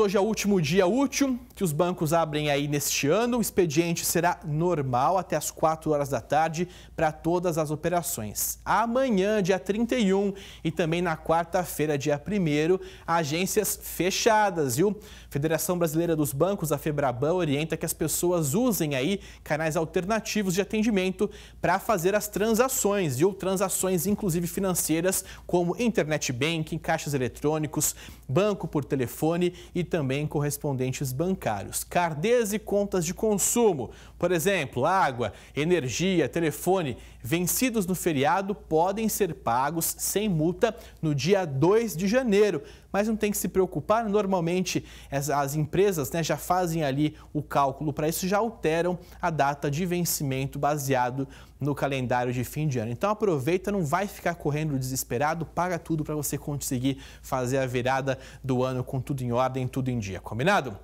Hoje é o último dia útil que os bancos abrem aí neste ano. O expediente será normal até as 4 horas da tarde para todas as operações. Amanhã, dia 31 e também na quarta-feira, dia 1 agências fechadas, viu? Federação Brasileira dos Bancos, a Febraban, orienta que as pessoas usem aí canais alternativos de atendimento para fazer as transações, viu? Transações, inclusive financeiras, como internet banking, caixas eletrônicos, banco por telefone e e também correspondentes bancários, Cardês e contas de consumo. Por exemplo, água, energia, telefone, vencidos no feriado podem ser pagos sem multa no dia 2 de janeiro. Mas não tem que se preocupar, normalmente as, as empresas né, já fazem ali o cálculo para isso, já alteram a data de vencimento baseado no calendário de fim de ano. Então aproveita, não vai ficar correndo desesperado, paga tudo para você conseguir fazer a virada do ano com tudo em ordem tudo em dia, combinado?